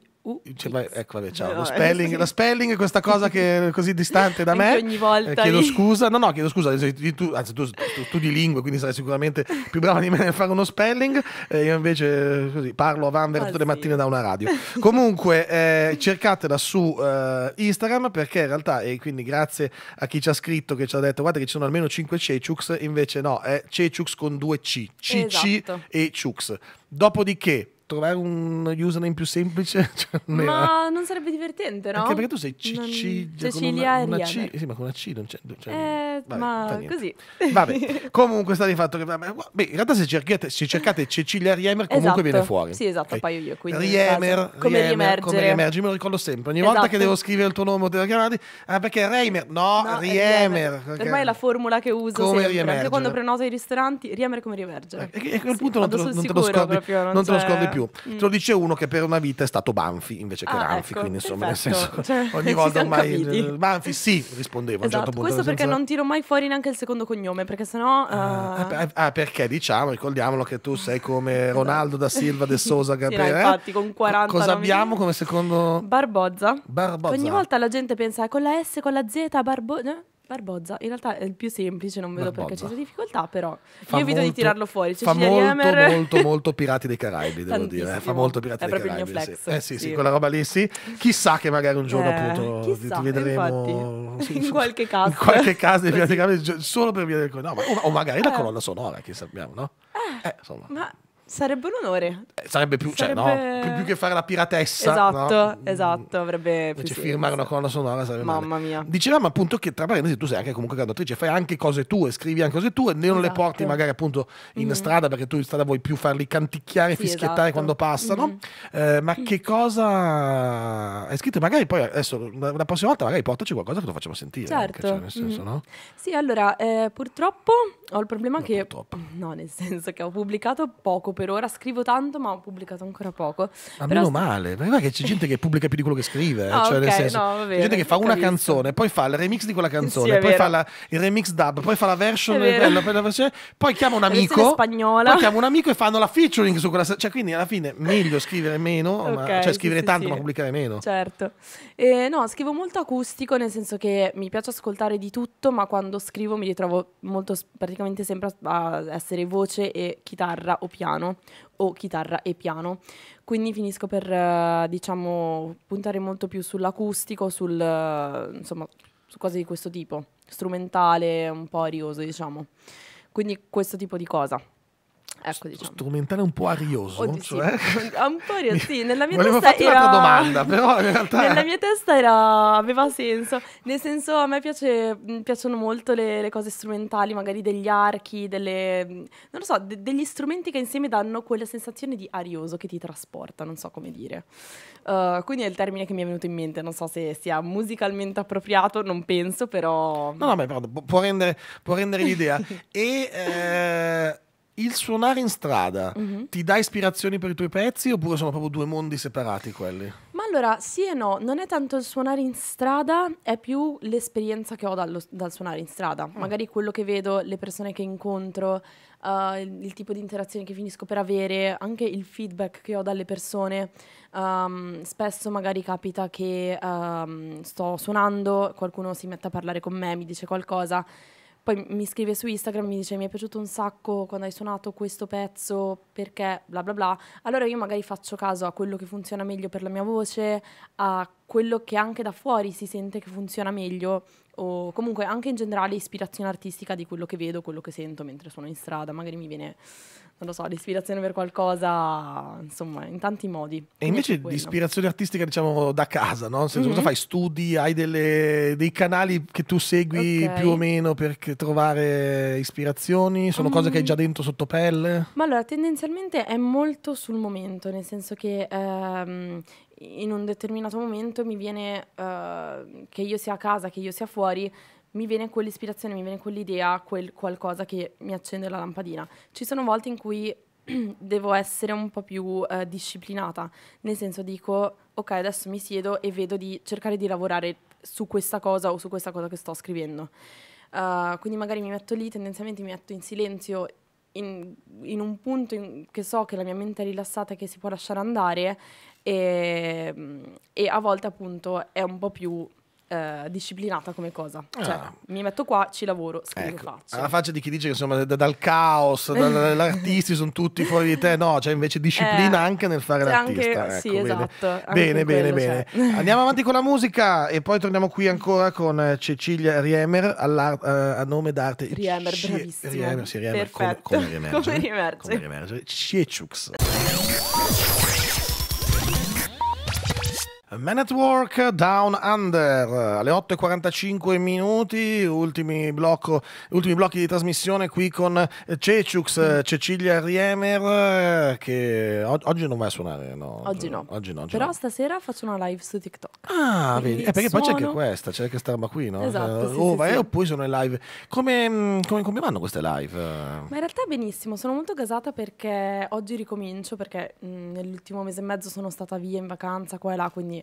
cioè, beh, ecco, vabbè, ciao. No, lo eh, spelling, sì. La spelling, questa cosa che è così distante da <laughs> me. ogni volta. Eh, chiedo lì. scusa. No, no, chiedo scusa. Tu, anzi, tu studi lingue, quindi sarai sicuramente più brava di me nel fare uno spelling. Eh, io invece così, parlo a Vanver ah, tutte sì. le mattine da una radio. <laughs> Comunque, eh, cercatela su eh, Instagram perché in realtà, e quindi grazie a chi ci ha scritto, che ci ha detto, guarda che ci sono almeno 5 Cechux, invece no, è Cechux con 2 C. CC esatto. e Chux. Dopodiché trovare un username più semplice. <laughs> Cioè, non ma era... non sarebbe divertente, no? Anche perché tu sei Cicci, non... Cecilia cioè, una, una C, sì, ma con una C non c'è. Cioè, eh, vabbè, ma così. Vabbè, <laughs> comunque sta di fatto che. Beh, in realtà se cercate, se cercate Cecilia Riemer, comunque esatto. viene fuori. Sì, esatto, okay. paio io. Quindi Riemer, come riemergere. Come riemergere, me lo ricordo sempre. Ogni esatto. volta che esatto. devo scrivere il tuo nome o te ah, perché Reimer, no, no Riemer. Riemer. Ormai è la formula che uso come sempre. Riemergere. Anche quando prenoto i ristoranti, Riemer come riemergere. E, eh, e a quel punto non te lo scordi più più. Mm. Te lo dice uno che per una vita è stato Banfi invece che ah, Ranfi, ecco, quindi insomma, perfetto. nel esatto. senso cioè, ogni volta ormai Banfi sì, rispondeva esatto, a un certo esatto. punto. Questo perché non tiro mai fuori neanche il secondo cognome, perché sennò Ah, uh... ah perché diciamo, ricordiamolo che tu sei come <laughs> esatto. Ronaldo da Silva de Sosa Gabriele. sì, no, eh? infatti con 40 Cosa abbiamo come secondo Barbozza. Barbozza. Ogni volta la gente pensa ah, con la S, con la Z, Barbozza Barboza in realtà è il più semplice, non vedo Barboza. perché c'è difficoltà, però fa io evito di tirarlo fuori. Cecilia fa molto, Riemer. molto, <laughs> molto Pirati dei Caraibi, devo dire. fa molto Pirati è dei Caraibi. Flex, sì. Eh sì, sì, sì, quella roba lì sì. Chissà che magari un giorno eh, appunto chissà, ti vedremo infatti, in qualche caso. In qualche caso dei <laughs> Pirati dei Caraibi solo per via del no, ma, o, o magari la eh. colonna sonora, che sappiamo, no? Eh, eh insomma. Ma Sarebbe un onore. Eh, sarebbe più, sarebbe... Cioè, no, più, più, che fare la piratessa. Esatto, no? esatto. Avrebbe più firmare una colonna sonora sarebbe Mamma male. mia. Dicevamo appunto che tra parentesi tu sei anche comunque cantatrice, fai anche cose tue, scrivi anche cose tue, ne non esatto. le porti magari appunto in mm. strada perché tu in strada vuoi più farli canticchiare, sì, fischiettare esatto. quando passano. Mm. Eh, ma che cosa hai scritto? Magari poi adesso la prossima volta magari portaci qualcosa che lo facciamo sentire. Certo. Anche, cioè, senso, mm. no? Sì, allora eh, purtroppo ho il problema no, che... Purtroppo. <laughs> No, nel senso che ho pubblicato poco per ora, scrivo tanto ma ho pubblicato ancora poco. Ma Però meno male, non è che c'è gente che pubblica più di quello che scrive, eh, ah, cioè okay, nel senso, no, bene, c'è gente che fa una canzone, poi fa il remix di quella canzone, sì, poi fa la, il remix dub, poi fa la version, quella, poi, la version poi chiama un amico, spagnola. poi chiama un amico e fanno la featuring su quella, cioè quindi alla fine meglio scrivere meno, okay, ma, cioè scrivere sì, tanto sì, ma pubblicare meno. Certo. Eh, no, scrivo molto acustico, nel senso che mi piace ascoltare di tutto, ma quando scrivo mi ritrovo molto, praticamente sempre a essere voce e chitarra o piano, o chitarra e piano. Quindi finisco per, eh, diciamo, puntare molto più sull'acustico, sul, insomma, su cose di questo tipo, strumentale, un po' arioso, diciamo. Quindi questo tipo di cosa ecco, diciamo. strumentale un po' arioso. Oh, cioè... <laughs> un po' arioso, sì. Nella mia Volevo testa era... domanda, però in <laughs> realtà... Nella mia testa era... aveva senso. Nel senso, a me piace... Mm, piacciono molto le, le, cose strumentali, magari degli archi, delle... Mm, non lo so, de degli strumenti che insieme danno quella sensazione di arioso che ti trasporta, non so come dire. Uh, quindi è il termine che mi è venuto in mente, non so se sia musicalmente appropriato, non penso, però... No, no, ma pardon, può rendere, rendere l'idea. <laughs> e... Eh il suonare in strada mm-hmm. ti dà ispirazioni per i tuoi pezzi oppure sono proprio due mondi separati quelli? Ma allora sì e no, non è tanto il suonare in strada, è più l'esperienza che ho dallo, dal suonare in strada, mm. magari quello che vedo, le persone che incontro, uh, il, il, tipo di interazione che finisco per avere, anche il feedback che ho dalle persone. Um, spesso magari capita che um, sto suonando, qualcuno si mette a parlare con me, mi dice qualcosa poi mi scrive su Instagram, mi dice mi è piaciuto un sacco quando hai suonato questo pezzo perché bla bla bla. Allora io magari faccio caso a quello che funziona meglio per la mia voce, a quello che anche da fuori si sente che funziona meglio o comunque anche in generale ispirazione artistica di quello che vedo, quello che sento mentre sono in strada, magari mi viene, non lo so, l'ispirazione per qualcosa, insomma, in tanti modi. E invece di ispirazione artistica diciamo da casa, no? Senso, mm-hmm. Cosa mhm. fai? Studi, hai delle, dei canali che tu segui okay. più o meno per trovare ispirazioni? Sono mm. cose che hai già ehm, dentro sotto pelle? Ma allora, tendenzialmente è molto sul momento, nel senso che ehm, in un determinato momento mi viene, uh, che io sia a casa, che io sia fuori, mi viene quell'ispirazione, mi viene quell'idea, quel qualcosa che mi accende la lampadina. Ci sono volte in cui <clears throat> devo essere un po' più uh, disciplinata, nel senso dico, ok, adesso mi siedo e vedo di cercare di lavorare su questa cosa o su questa cosa che sto scrivendo. Uh, quindi magari mi metto lì, tendenzialmente mi metto in silenzio in, in un punto in, che so che la mia mente è rilassata e che si può lasciare andare e, ehm, e a volte appunto è un po' più eh, disciplinata come cosa. Cioè, ah. mi metto qua, ci lavoro, scrivo ecco, faccio. Alla faccia di chi dice che insomma da, dal caos, <laughs> dagli artisti sono tutti fuori di te, no, cioè invece disciplina eh, anche nel fare l'artista. Anche, ecco, sì, vedi. esatto. Bene, bene, bene. Cioè. <laughs> Andiamo avanti con la musica e poi torniamo qui ancora con eh, Cecilia Riemer uh, a nome d'arte. Riemer, C- bravissima. Riemer, sì, Riemer, come, come riemerge. <laughs> come cioè, riemerge. Come riemerge. Ciecux. Cioè, Man at Work Down Under alle 8.45 minuti, ultimi, blocco, ultimi, blocchi di trasmissione qui con Ceciux, Cecilia Riemer che oggi non va a suonare, no? Oggi no. Oggi no oggi Però no. stasera faccio una live su TikTok. Ah, vedi, eh, perché suono. poi c'è anche questa, c'è anche questa roba qui, no? Esatto. Sì, oh, sì, vai, sì. Oppure sono in live. Come, come, come, vanno queste live? Ma in realtà benissimo, sono molto gasata perché oggi ricomincio perché mh, mm, nell'ultimo mese e mezzo sono stata via in vacanza qua e là, quindi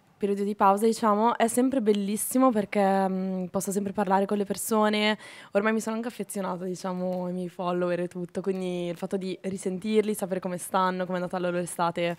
periodo di pausa, diciamo, è sempre bellissimo perché mh, mm, posso sempre parlare con le persone. Ormai mi sono anche affezionata, diciamo, ai miei follower e tutto, quindi il fatto di risentirli, sapere come stanno, come è andata la loro estate,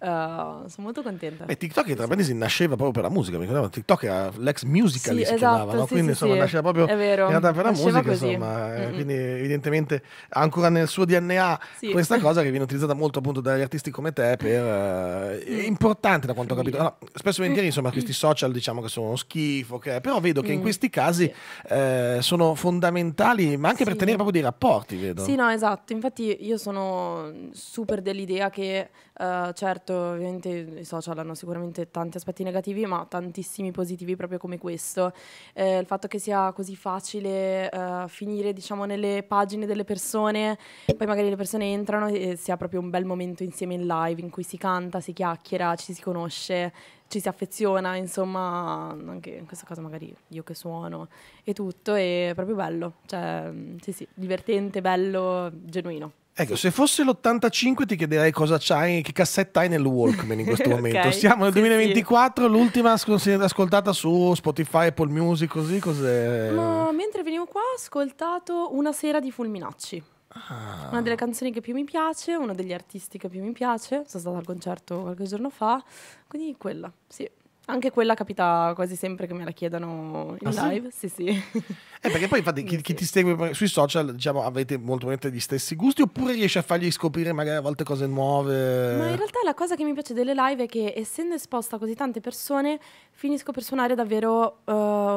uh, sono molto contenta. E TikTok, tra parentesi, sì. nasceva proprio per la musica, mi ricordavo, TikTok era l'ex musical sì, si esatto, chiamava, no? sì, quindi insomma nasceva proprio è vero, per la musica, così. insomma, mm quindi evidentemente ha ancora nel suo DNA questa cosa che viene utilizzata molto appunto dagli artisti come te per... Uh, è mm. importante da quanto ho capito, no, spesso volentieri, insomma, questi social diciamo che sono uno schifo, che... però vedo che mm. in questi casi eh, sono fondamentali, ma anche sì. per tenere proprio dei rapporti, vedo. Sì, no, esatto. Infatti io sono super dell'idea che, uh, certo, ovviamente i social hanno sicuramente tanti aspetti negativi, ma tantissimi positivi proprio come questo. Eh, il fatto che sia così facile uh, finire, diciamo, nelle pagine delle persone, poi magari le persone entrano e si ha proprio un bel momento insieme in live in cui si canta, si chiacchiera, ci si conosce ci si affeziona, insomma, anche in questa cosa magari io che suono e tutto, è proprio bello, cioè, mm, sì, sì, divertente, bello, genuino. Ecco, se fosse l'85 ti chiederei cosa c'hai, che cassetta hai nel Walkman in questo <laughs> momento. okay, Siamo nel sì, 2024, sì. l'ultima ascoltata su Spotify, Apple Music, così cos'è? Ma mentre venivo qua ho ascoltato Una sera di Fulminacci. Ah. Una delle canzoni che più mi piace, uno degli artisti che più mi piace. Sono stata al concerto qualche giorno fa, quindi quella, sì. Anche quella capita quasi sempre che me la chiedano in ah, live, sì sì. sì. Eh, perché poi infatti <laughs> chi, chi, ti segue sui social, diciamo, avete molto probabilmente gli stessi gusti oppure riesci a fargli scoprire magari a volte cose nuove? Ma in realtà la cosa che mi piace delle live è che essendo esposta a così tante persone finisco per suonare davvero uh,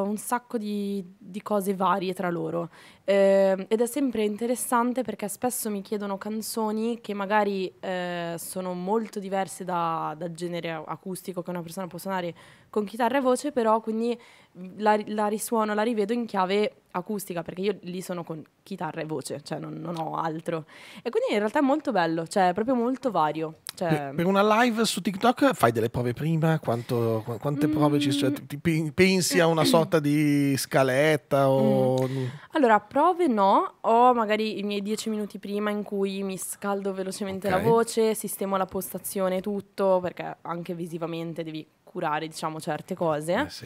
un sacco di, di, cose varie tra loro. Eh, ed è sempre interessante perché spesso mi chiedono canzoni che magari eh, sono molto diverse da, dal genere acustico che una persona può suonare con chitarra e voce, però quindi la, la, risuono, la rivedo in chiave acustica, perché io lì sono con chitarra e voce, cioè non, non ho altro. E quindi in realtà è molto bello, cioè è proprio molto vario. Cioè... Per, una live su TikTok fai delle prove prima? Quanto, quante mm. prove ci sono? Cioè, pensi a una sorta di scaletta? O... Mm. Allora, prove no, ho magari i miei dieci minuti prima in cui mi scaldo velocemente okay. la voce, sistemo la postazione, e tutto, perché anche visivamente devi curare diciamo certe cose. Eh sì.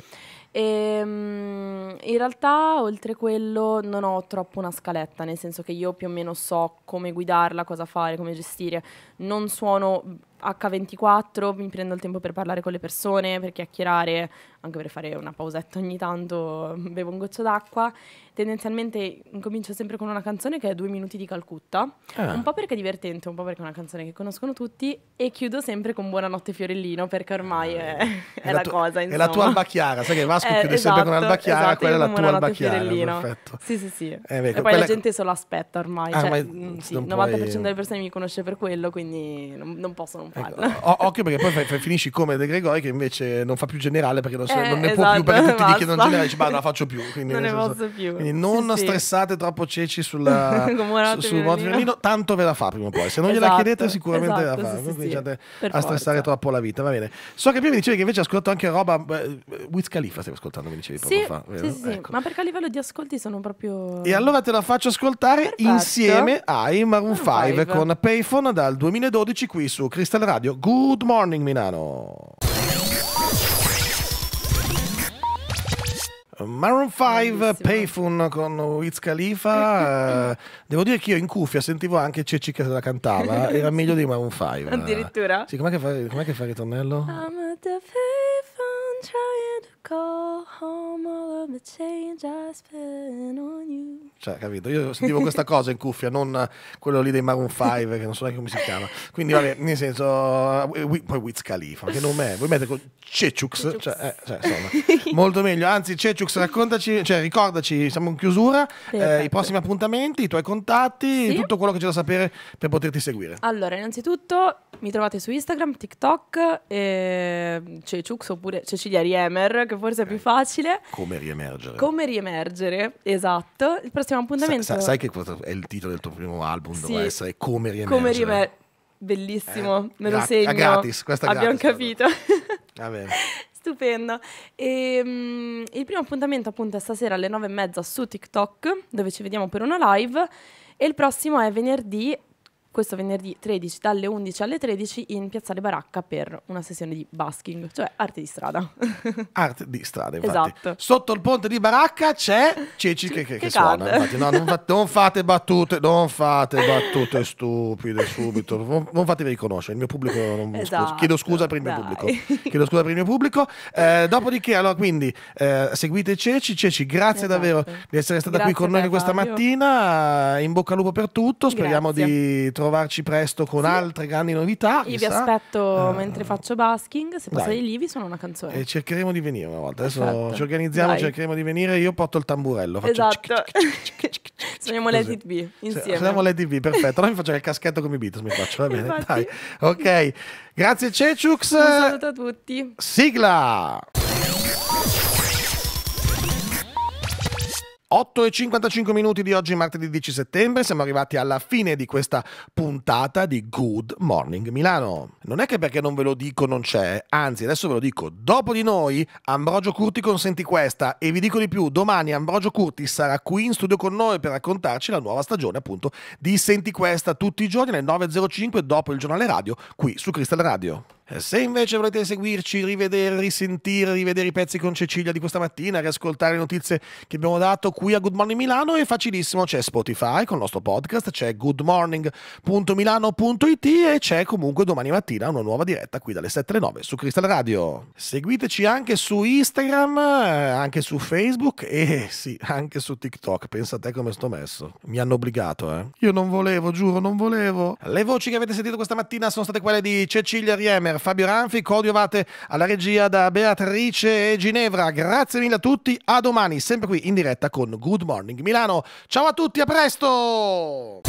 E, ehm, in realtà, oltre quello, non ho troppo una scaletta, nel senso che io più o meno so come guidarla, cosa fare, come gestire. Non suono H24, mi prendo il tempo per parlare con le persone, per chiacchierare, anche per fare una pausetta ogni tanto, <laughs> bevo un goccio d'acqua. Tendenzialmente incomincio sempre con una canzone che è Due minuti di Calcutta, ah. un po' perché è divertente, un po' perché è una canzone che conoscono tutti e chiudo sempre con Buonanotte Fiorellino perché ormai ah, è, è, <laughs> è la, tu- cosa. Insomma. È la tua alba chiara, sai che Vasco eh, chiude esatto, sempre con esatto, alba chiara, esatto, quella è la tua alba chiara. Perfetto. Sì, sì, sì. Eh, beh, e poi la gente solo aspetta ormai, ah, cioè, ma... Mm, sì, il 90% puoi... delle persone mi conosce per quello, quindi non, non posso non Ecco, o- occhio perché poi fai, fai, finisci come De Gregori che invece non fa più generale perché non, eh, non ne esatto, può più perché tutti gli chiedono generale e dici ma non la faccio più. Quindi, non ne senso, più. Quindi non sì, stressate sì. troppo ceci sulla, <laughs> su, sul Monte Fiorellino, tanto ve la fa prima o poi. Se non esatto, gliela chiedete sicuramente esatto, ve la esatto, fa. Sì, cominciate a stressare troppo la vita, va bene. So che prima mi dicevi che invece ascoltato anche roba Wiz Khalifa stavi ascoltando, mi dicevi poco fa. Vero? Sì, sì, ecco. ma perché a livello di ascolti sono proprio... E allora te la faccio ascoltare insieme ai Maroon 5 con Payphone dal 2012 qui su Crystal Milano Radio. Good morning Milano. Maroon 5 Payphone con Wiz Khalifa eh, devo dire che io in cuffia sentivo anche Ceci che la cantava era meglio di Maroon 5 addirittura sì, com'è, che fa, com'è che fa il ritornello? I'm at the payphone trying to call home all of the change I spent on you. Cioè, capito? Io sentivo questa cosa in cuffia, non quello lì dei Maroon 5, che non so neanche come si chiama. Quindi, vabbè, nel senso, eh, poi Wiz Khalifa, che nome è? Voi mettete con Cecux, cioè, eh, cioè, insomma, molto meglio. Anzi, Cecux, raccontaci, cioè, ricordaci, siamo in chiusura, eh, i prossimi appuntamenti, i tuoi contatti, sì? tutto quello che c'è da sapere per poterti seguire. Allora, innanzitutto mi trovate su Instagram, TikTok, eh, Cecux oppure Cecilia Riemer, che forse okay. è più facile. Come riemergere. Come riemergere, esatto. Il prossimo appuntamento... Sa, sa, sai che è il titolo del tuo primo album, sì. doveva essere Come riemergere. Come riemergere. Bellissimo, eh, me lo segno. gratis, questa è Abbiamo gratis, capito. <laughs> Va bene. Stupendo. E, um, il primo appuntamento appunto è stasera alle 9 e mezza su TikTok, dove ci vediamo per una live. E il prossimo è venerdì questo venerdì 13 dalle 11 alle 13 in Piazzale Baracca per una sessione di basking, cioè arte di strada. <laughs> arte di strada, infatti. Esatto. Sotto il ponte di Baracca c'è Ceci che, che, che suona, infatti. No, non, fa- non, fate battute, non fate <laughs> battute stupide subito, non, non fatevi riconoscere, il mio pubblico non... esatto, chiedo scusa per il mio dai. pubblico. Chiedo scusa per il mio pubblico. Eh, dopodiché, allora, quindi, eh, seguite Ceci. Ceci, grazie esatto. davvero di essere stata grazie qui con noi questa mattina. In bocca al lupo per tutto. Speriamo grazie. di trovare ritrovarci presto con sì. altre grandi novità. Io vi aspetto uh, mentre faccio basking, se passate lì vi sono una canzone. E cercheremo di venire una volta, adesso Perfetto. ci organizziamo, Dai. cercheremo di venire, io porto il tamburello. Esatto. Suoniamo Let It Be insieme. Suoniamo Let It Be, perfetto. Allora mi faccio il caschetto come i Beatles, mi faccio, va bene. Dai. Ok, grazie Ceciux. Un saluto a tutti. Sigla! 8 e 55 minuti di oggi, martedì 10 settembre, siamo arrivati alla fine di questa puntata di Good Morning Milano. Non è che perché non ve lo dico non c'è, anzi adesso ve lo dico, dopo di noi Ambrogio Curti consenti questa e vi dico di più, domani Ambrogio Curti sarà qui in studio con noi per raccontarci la nuova stagione appunto di Senti Questa tutti i giorni alle 9.05 dopo il giornale radio qui su Crystal Radio. Eh, se invece volete seguirci, rivedere, risentire, rivedere i pezzi con Cecilia di questa mattina, riascoltare le notizie che abbiamo dato qui a Good Morning Milano, è facilissimo, c'è Spotify con il nostro podcast, c'è goodmorning.milano.it e c'è comunque domani mattina una nuova diretta qui dalle 7 alle 9 su Crystal Radio. Seguiteci anche su Instagram, eh, anche su Facebook e sì, anche su TikTok, pensa a te come sto messo. Mi hanno obbligato, eh. Io non volevo, giuro, non volevo. Le voci che avete sentito questa mattina sono state quelle di Cecilia Riemer per Fabio Ranfi, Claudio Vate alla regia da Beatrice e Ginevra. Grazie mille a tutti, a domani, sempre qui in diretta con Good Morning Milano. Ciao a tutti, a presto!